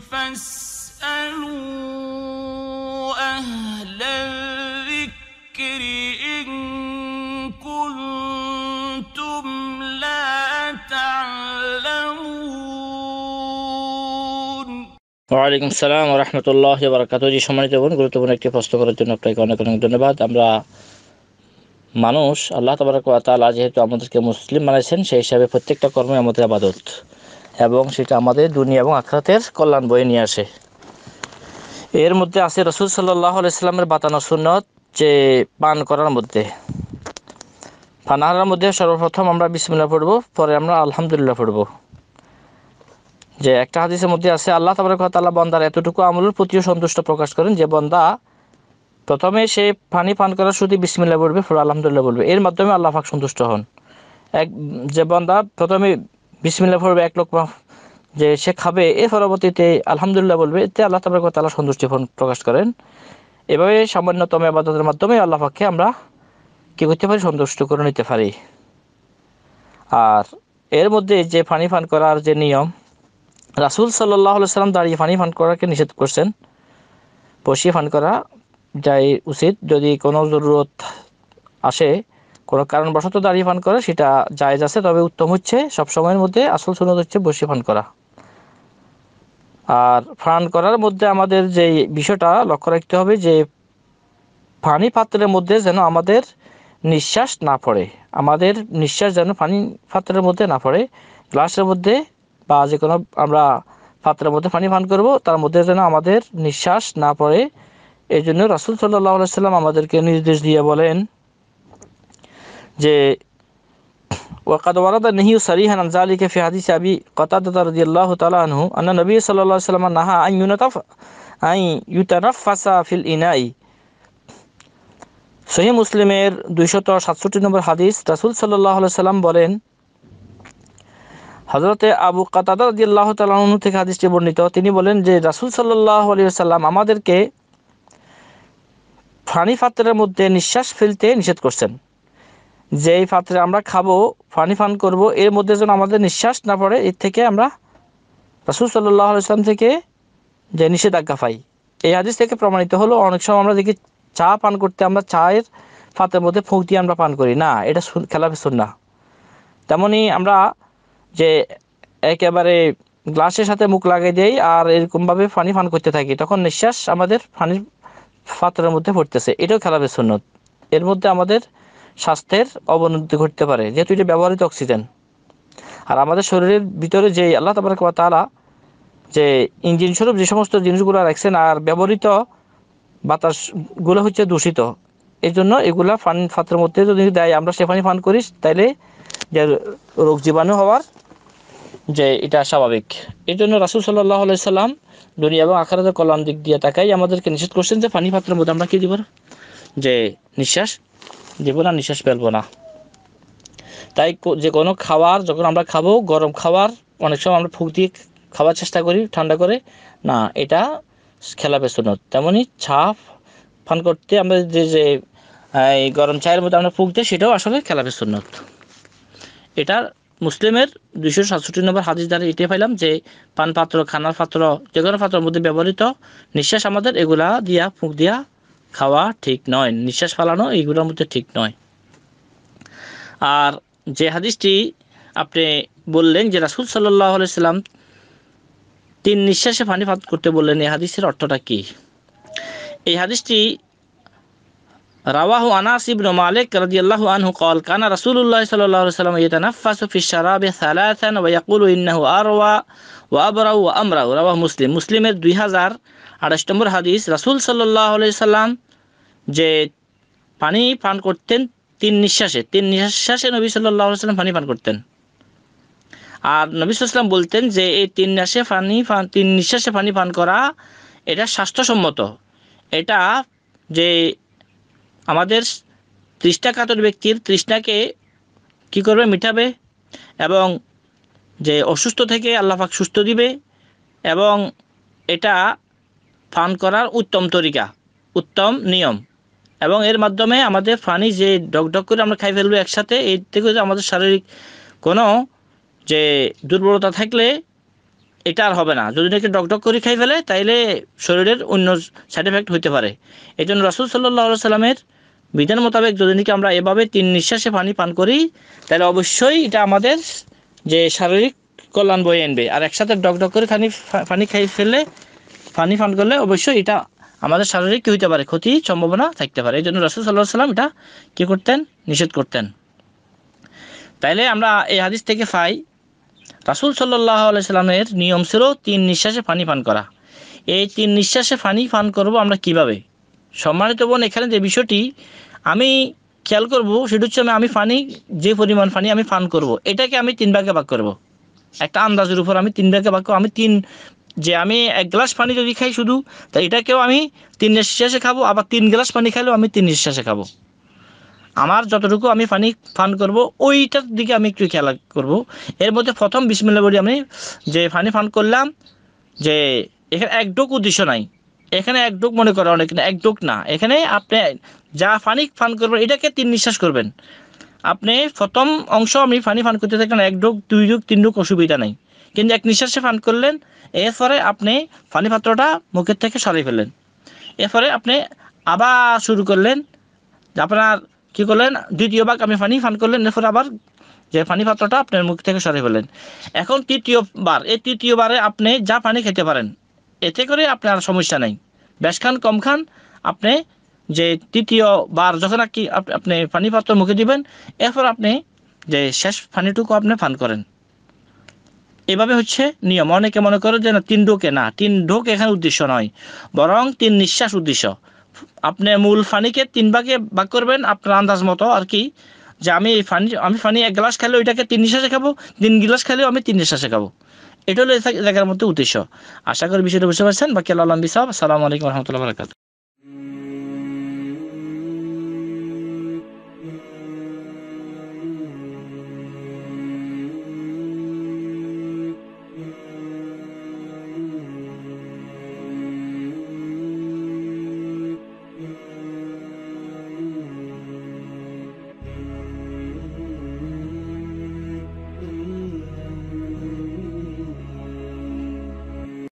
ওয়ালাইকুম আসসালাম রহমতুল্লাহ বারাকাত জি সম্মানিত বোন গুরুত্বপূর্ণ একটি প্রশ্ন করার জন্য আপনাকে অনেক অনেক ধন্যবাদ আমরা মানুষ আল্লাহ তাবারক তালা যেহেতু আমাদেরকে মুসলিম বানাইছেন সেই হিসাবে প্রত্যেকটা কর্মই আমাদের আবাদত এবং সেটা আমাদের দুনিয়া এবং আখরাতের কল্যাণ বয়ে নিয়ে আসে এর মধ্যে আছে রসুল সাল্লাহ আলাইস্লামের বাতানো সুন্নত যে পান করার মধ্যে পানাহারের মধ্যে সর্বপ্রথম আমরা বিসমিল্লা পড়ব পরে আমরা আলহামদুলিল্লাহ পড়ব যে একটা হাদিসের মধ্যে আছে আল্লাহ তাবরকাল্লাহ বন্দার এতটুকু আমলের প্রতিও সন্তুষ্ট প্রকাশ করেন যে বন্দা প্রথমে সে পানি পান করার শুধু বিসমিল্লা পড়বে পরে আলহামদুলিল্লাহ বলবে এর মাধ্যমে আল্লাহ ফাঁক সন্তুষ্ট হন এক যে বন্দা প্রথমে বিসমিল্লা পড়বে এক লক্ষ যে সে খাবে এর পরবর্তীতে আলহামদুলিল্লাহ বলবে এতে আল্লাহ তাবরক তালা সন্তুষ্টি প্রকাশ করেন এভাবে সামান্যতম আবাদতের মাধ্যমে আল্লাহ পাককে আমরা কী করতে পারি সন্তুষ্ট করে নিতে পারি আর এর মধ্যে যে ফানি ফান করার যে নিয়ম রাসুল সাল্লাহ সাল্লাম দাঁড়িয়ে ফানি ফান করাকে নিষেধ করছেন বসিয়ে ফান করা যাই উচিত যদি কোনো জরুরত আসে কোনো কারণবশত দাঁড়িয়ে পান করা সেটা জায়েজ আছে তবে উত্তম হচ্ছে সব সময়ের মধ্যে আসল সুনত হচ্ছে বসে পান করা আর পান করার মধ্যে আমাদের যে বিষয়টা লক্ষ্য রাখতে হবে যে পানি পাত্রের মধ্যে যেন আমাদের নিঃশ্বাস না পড়ে আমাদের নিঃশ্বাস যেন পানি পাত্রের মধ্যে না পড়ে গ্লাসের মধ্যে বা যে কোনো আমরা পাত্রের মধ্যে পানি পান করব তার মধ্যে যেন আমাদের নিঃশ্বাস না পড়ে এই জন্য রাসুল সাল্লাহ সাল্লাম আমাদেরকে নির্দেশ দিয়ে বলেন যে وقد ورد النهي صريحا عن ذلك في حديث ابي قتاده رضي الله تعالى عنه ان النبي صلى الله عليه وسلم نهى ان ينتف ان يتنفس في الاناء সহি মুসলিমের দুইশত সাতষট্টি নম্বর হাদিস রাসুল সাল্লাহ সাল্লাম বলেন হজরতে আবু কাতাদা দিল্লাহ তালাহন থেকে হাদিসটি বর্ণিত তিনি বলেন যে রাসুল সাল্লাহ আলী সাল্লাম আমাদেরকে ফানি ফাত্রের মধ্যে নিঃশ্বাস ফেলতে নিষেধ করছেন যে এই পাত্রে আমরা খাবো ফানি ফান করব এর মধ্যে যেন আমাদের নিঃশ্বাস না পড়ে এর থেকে আমরা রাসুল সাল্লাহ ইসলাম থেকে যে নিষেধাজ্ঞা পাই এই হাদিস থেকে প্রমাণিত হলো অনেক সময় আমরা দেখি চা পান করতে আমরা চায়ের ফাতের মধ্যে ফুঁক দিয়ে আমরা পান করি না এটা ভেসুন না তেমনই আমরা যে একেবারে গ্লাসের সাথে মুখ লাগিয়ে দেই আর এরকমভাবে ফানি ফান করতে থাকি তখন নিঃশ্বাস আমাদের ফানির পাত্রের মধ্যে পড়তেছে এটাও খেলা ভেসুন এর মধ্যে আমাদের স্বাস্থ্যের অবনতি ঘটতে পারে যেহেতু এটা ব্যবহৃত অক্সিজেন আর আমাদের শরীরের ভিতরে যে আল্লাহ তাবারক তালা যে ইঞ্জিন স্বরূপ যে সমস্ত জিনিসগুলো রাখছেন আর ব্যবহৃত বাতাসগুলো হচ্ছে দূষিত এই জন্য এগুলা ফান ফাতের মধ্যে যদি দেয় আমরা সে ফানি ফান করি তাইলে যে রোগ জীবাণু হওয়ার যে এটা স্বাভাবিক এই জন্য রাসুল সাল্লাহ সাল্লাম দুনিয়া এবং আখারাতে কল্যাণ দিক দিয়ে তাকাই আমাদেরকে নিষেধ করছেন যে ফানি পাত্রের মধ্যে আমরা কি দিব যে নিঃশ্বাস দেবো না নিঃশ্বাস ফেলবো না তাই যে কোনো খাবার যখন আমরা খাবো গরম খাবার অনেক সময় আমরা ফুক দিয়ে খাওয়ার চেষ্টা করি ঠান্ডা করে না এটা খেলাপে সুনত তেমনই চা পান করতে আমরা যে যে এই গরম চায়ের মধ্যে আমরা ফুক দিই সেটাও আসলে খেলাপে সুনত এটা মুসলিমের দুশো সাতষট্টি নম্বর হাদিস দ্বারা এটি পাইলাম যে পান পাত্র খানার পাত্র যে কোনো পাত্রের মধ্যে ব্যবহৃত নিঃশ্বাস আমাদের এগুলা দিয়া ফুক দিয়া খাওয়া ঠিক নয় নিঃশ্বাস ফালানো এইগুলোর মধ্যে ঠিক নয় আর যে হাদিসটি আপনি বললেন যে রাসুল সাল্লাহ সাল্লাম তিন নিঃশ্বাসে পানি পাত করতে বললেন এই হাদিসের অর্থটা কী এই হাদিসটি রাওয়াহু আনাস ইবনু মালিক রাদিয়াল্লাহু আনহু قال كان رسول الله صلى الله عليه وسلم يتنفس في الشراب ثلاثا ويقول انه اروى وابرا وامرا رواه مسلم মুসলিমের 2000 আঠাশ নম্বর হাদিস রাসুল সাল্লাহ সাল্লাম যে পানি পান করতেন তিন নিঃশ্বাসে তিন নিঃশ্বাসে নবী সাল্লাহ সাল্লাম পানি পান করতেন আর নবী সাল্লাম বলতেন যে এই তিন নিঃশ্বাসে পানি পান তিন নিঃশ্বাসে পানি পান করা এটা স্বাস্থ্যসম্মত এটা যে আমাদের তৃষ্ঠা কাতর ব্যক্তির তৃষ্ণাকে কি করবে মিটাবে এবং যে অসুস্থ থেকে আল্লাহাক সুস্থ দিবে এবং এটা ফান করার উত্তম তরিকা উত্তম নিয়ম এবং এর মাধ্যমে আমাদের ফানি যে ডকডক করে আমরা খাই ফেলবো একসাথে এর থেকে আমাদের শারীরিক কোনো যে দুর্বলতা থাকলে এটা আর হবে না যদি নাকি ডকডক করে খাই ফেলে তাইলে শরীরের অন্য সাইড এফেক্ট হইতে পারে এই জন্য রসুল সাল্লা সাল্লামের বিধান মোতাবেক যদি নাকি আমরা এভাবে তিন নিঃশ্বাসে পানি পান করি তাহলে অবশ্যই এটা আমাদের যে শারীরিক কল্যাণ বয়ে আনবে আর একসাথে ডকডক করে খানি পানি খাই ফেললে পানি পান করলে অবশ্যই এটা আমাদের শারীরিক কী হইতে পারে ক্ষতি সম্ভাবনা থাকতে পারে এই জন্য রসুল সাল্লাহ সাল্লাম এটা কী করতেন নিষেধ করতেন তাইলে আমরা এই হাদিস থেকে পাই রাসুল সাল্লাহ সাল্লামের নিয়ম ছিল তিন নিঃশ্বাসে পানি পান করা এই তিন নিঃশ্বাসে পানি পান করব আমরা কিভাবে সম্মানিত বোন এখানে যে বিষয়টি আমি খেয়াল করব সেটা হচ্ছে আমি পানি যে পরিমাণ পানি আমি পান করব এটাকে আমি তিন ভাগে ভাগ করব একটা আন্দাজের উপর আমি তিন ভাগে ভাগ করবো আমি তিন যে আমি এক গ্লাস পানি যদি খাই শুধু তা এটাকেও আমি তিন নিঃশ্বাসে খাবো আবার তিন গ্লাস পানি খাইলেও আমি তিন নিঃশ্বাসে খাবো আমার যতটুকু আমি পানি পান করব ওইটার দিকে আমি একটু খেয়াল করব এর মধ্যে প্রথম বিসমিল্লা বলি আমি যে পানি পান করলাম যে এখানে এক ডোক উদ্দেশ্য নাই এখানে এক ডোক মনে করা অনেক এক ডোক না এখানে আপনি যা পানি পান করবেন এটাকে তিন নিঃশ্বাস করবেন আপনি প্রথম অংশ আমি পানি পান করতে থাকেন এক ডোক দুই ডোক তিন ডোক অসুবিধা নাই কিন্তু এক নিঃশ্বাসে ফান করলেন এরপরে আপনি পানি পাত্রটা মুখের থেকে সরিয়ে ফেললেন এরপরে আপনি আবার শুরু করলেন আপনার কি করলেন দ্বিতীয় ভাগ আপনি পানি ফান করলেন এরপরে আবার যে পানি পাত্রটা আপনার মুখ থেকে সরিয়ে ফেলেন এখন তৃতীয়বার এই তৃতীয়বারে আপনি যা পানি খেতে পারেন এতে করে আপনার সমস্যা নেই বেশ খান কম খান আপনি যে তৃতীয়বার যখন আর কি আপনি পানি পাত্র মুখে দিবেন এরপর আপনি যে শেষ পানিটুকু আপনি ফান করেন এভাবে হচ্ছে নিয়ম অনেকে মনে করে যে না তিন ঢোকে না তিন ঢোক এখানে উদ্দেশ্য নয় বরং তিন নিঃশ্বাস উদ্দেশ্য আপনি মূল ফানিকে তিন ভাগে ভাগ করবেন আপনার আন্দাজ মতো আর কি যে আমি এই ফানি আমি ফানি এক গ্লাস খেলে ওইটাকে তিন নিঃশ্বাসে খাবো তিন গ্লাস খেলেও আমি তিন নিঃশ্বাসে খাবো এটা হলো জায়গার মধ্যে উদ্দেশ্য আশা করি বিষয়টা বুঝতে পারছেন বাকি আল্লাহ আলম বিসাব আসসালামু আলাইকুম রহমতুল্লাহ